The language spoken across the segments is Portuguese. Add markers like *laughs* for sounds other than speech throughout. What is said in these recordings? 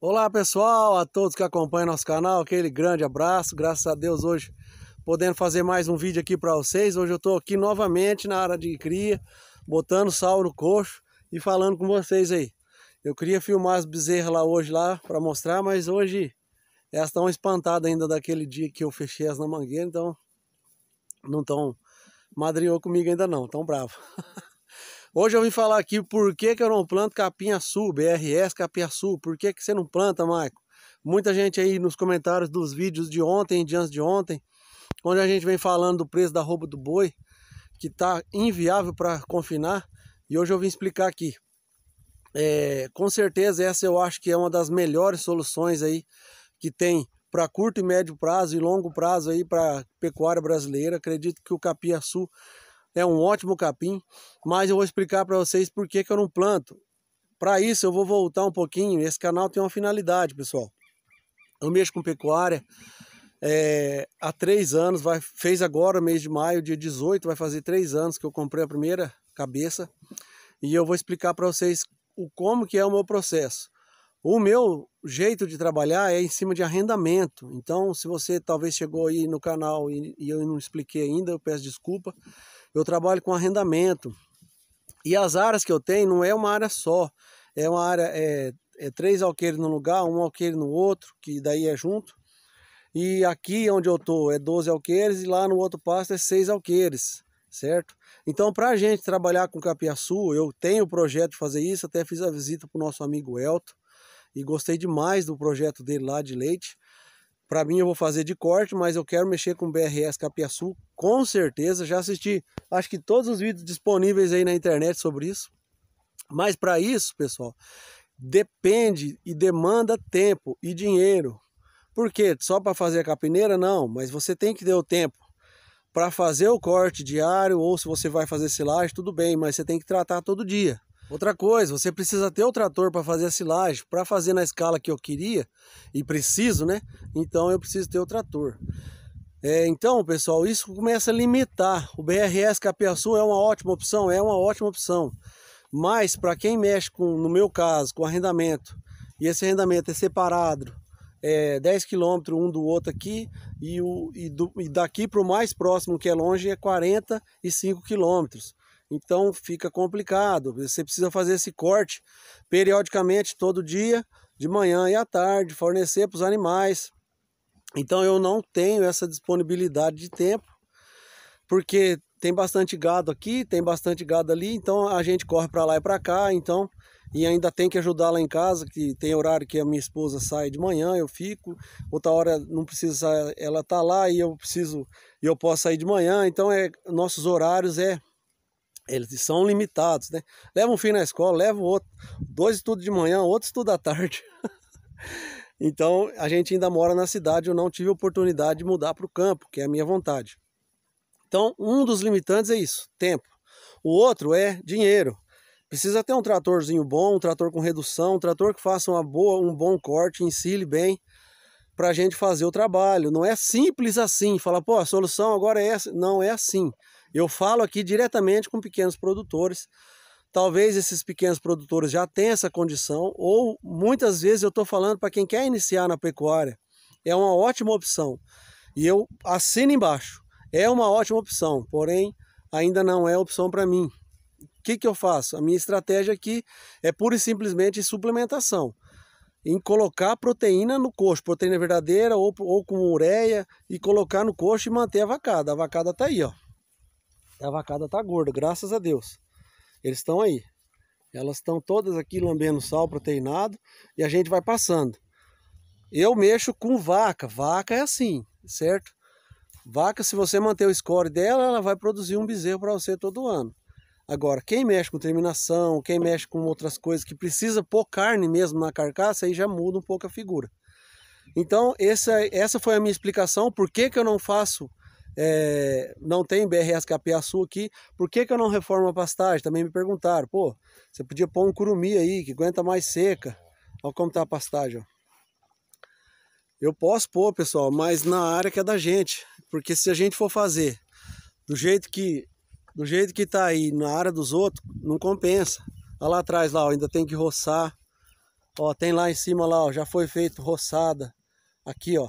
Olá pessoal, a todos que acompanham nosso canal, aquele grande abraço, graças a Deus hoje podendo fazer mais um vídeo aqui para vocês. Hoje eu estou aqui novamente na área de cria, botando sal no coxo e falando com vocês aí. Eu queria filmar as bezerras lá hoje lá para mostrar, mas hoje elas estão espantadas ainda daquele dia que eu fechei as na mangueira, então não estão madrinhou comigo ainda não, tão bravo. *laughs* Hoje eu vim falar aqui por que, que eu não planto capinha-sul, BRS capinha-sul. Por que, que você não planta, Maico? Muita gente aí nos comentários dos vídeos de ontem, de antes de ontem, onde a gente vem falando do preço da roupa do boi, que tá inviável para confinar. E hoje eu vim explicar aqui. É, com certeza essa eu acho que é uma das melhores soluções aí que tem para curto e médio prazo e longo prazo aí para pecuária brasileira. Acredito que o capinha-sul é um ótimo capim, mas eu vou explicar para vocês por que, que eu não planto. Para isso eu vou voltar um pouquinho, esse canal tem uma finalidade, pessoal. Eu mexo com pecuária é, há três anos, vai, fez agora mês de maio, dia 18, vai fazer três anos que eu comprei a primeira cabeça. E eu vou explicar para vocês o como que é o meu processo. O meu jeito de trabalhar é em cima de arrendamento. Então, se você talvez chegou aí no canal e, e eu não expliquei ainda, eu peço desculpa eu trabalho com arrendamento. E as áreas que eu tenho não é uma área só, é uma área, é, é três alqueires num lugar, um alqueire no outro, que daí é junto. E aqui onde eu tô é 12 alqueires e lá no outro pasto é seis alqueires, certo? Então, para a gente trabalhar com capiaçu, eu tenho o projeto de fazer isso, até fiz a visita para o nosso amigo Elton e gostei demais do projeto dele lá de leite. Para mim eu vou fazer de corte, mas eu quero mexer com BRS Capiaçu, com certeza. Já assisti, acho que todos os vídeos disponíveis aí na internet sobre isso. Mas para isso, pessoal, depende e demanda tempo e dinheiro. Por quê? Só para fazer a capineira? Não, mas você tem que ter o tempo para fazer o corte diário ou se você vai fazer silagem, tudo bem, mas você tem que tratar todo dia. Outra coisa, você precisa ter o trator para fazer a silagem, para fazer na escala que eu queria e preciso, né? Então eu preciso ter o trator. É, então, pessoal, isso começa a limitar. O BRS Capiaçu é uma ótima opção, é uma ótima opção. Mas para quem mexe com, no meu caso, com arrendamento, e esse arrendamento é separado, é 10 km um do outro aqui, e, o, e, do, e daqui para o mais próximo que é longe é 45 quilômetros. Então fica complicado. Você precisa fazer esse corte periodicamente, todo dia, de manhã e à tarde, fornecer para os animais. Então eu não tenho essa disponibilidade de tempo, porque tem bastante gado aqui, tem bastante gado ali, então a gente corre para lá e para cá, então e ainda tem que ajudar lá em casa, que tem horário que a minha esposa sai de manhã, eu fico, outra hora não precisa, ela tá lá e eu preciso, e eu posso sair de manhã, então é nossos horários é eles são limitados, né? Leva um filho na escola, leva outro, dois estudos de manhã, outro estudo à tarde. *laughs* então, a gente ainda mora na cidade, eu não tive oportunidade de mudar para o campo, que é a minha vontade. Então, um dos limitantes é isso, tempo. O outro é dinheiro. Precisa ter um tratorzinho bom, um trator com redução, um trator que faça uma boa, um bom corte, ensile bem para a gente fazer o trabalho. Não é simples assim, falar, pô, a solução agora é essa. Não é assim. Eu falo aqui diretamente com pequenos produtores. Talvez esses pequenos produtores já tenham essa condição, ou muitas vezes eu estou falando para quem quer iniciar na pecuária. É uma ótima opção. E eu assino embaixo. É uma ótima opção, porém ainda não é opção para mim. O que, que eu faço? A minha estratégia aqui é pura e simplesmente suplementação em colocar proteína no coxo, proteína verdadeira ou, ou com ureia, e colocar no coxo e manter a vacada. A vacada está aí, ó a vacada tá gorda, graças a Deus. Eles estão aí. Elas estão todas aqui lambendo sal proteinado e a gente vai passando. Eu mexo com vaca. Vaca é assim, certo? Vaca, se você manter o score dela, ela vai produzir um bezerro para você todo ano. Agora, quem mexe com terminação, quem mexe com outras coisas que precisa pôr carne mesmo na carcaça, aí já muda um pouco a figura. Então, essa, é, essa foi a minha explicação, por que, que eu não faço é, não tem BRS Capiaçu aqui, por que, que eu não reformo a pastagem? Também me perguntaram, pô, você podia pôr um curumi aí, que aguenta mais seca. Olha como tá a pastagem, ó. Eu posso pôr, pessoal, mas na área que é da gente. Porque se a gente for fazer do jeito que do jeito que tá aí na área dos outros, não compensa. Olha lá atrás lá, ó, ainda tem que roçar. Ó, tem lá em cima lá, ó, já foi feito roçada. Aqui, ó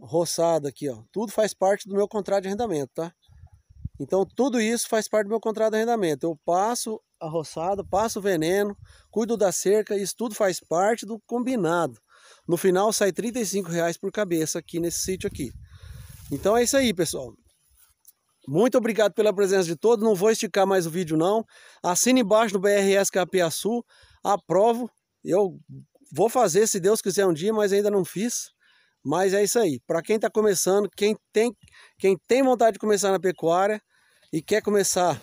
roçado aqui, ó, tudo faz parte do meu contrato de arrendamento, tá? Então tudo isso faz parte do meu contrato de arrendamento. Eu passo a roçada, passo o veneno, cuido da cerca, isso tudo faz parte do combinado. No final sai R$ reais por cabeça aqui nesse sítio aqui. Então é isso aí, pessoal. Muito obrigado pela presença de todos. Não vou esticar mais o vídeo, não. Assine embaixo do BRS Capiaçu. Aprovo. Eu vou fazer, se Deus quiser, um dia, mas ainda não fiz. Mas é isso aí. Para quem está começando, quem tem, quem tem vontade de começar na pecuária e quer começar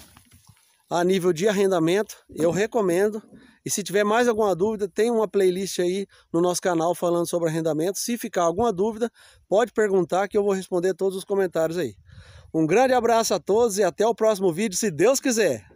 a nível de arrendamento, eu recomendo. E se tiver mais alguma dúvida, tem uma playlist aí no nosso canal falando sobre arrendamento. Se ficar alguma dúvida, pode perguntar que eu vou responder todos os comentários aí. Um grande abraço a todos e até o próximo vídeo, se Deus quiser!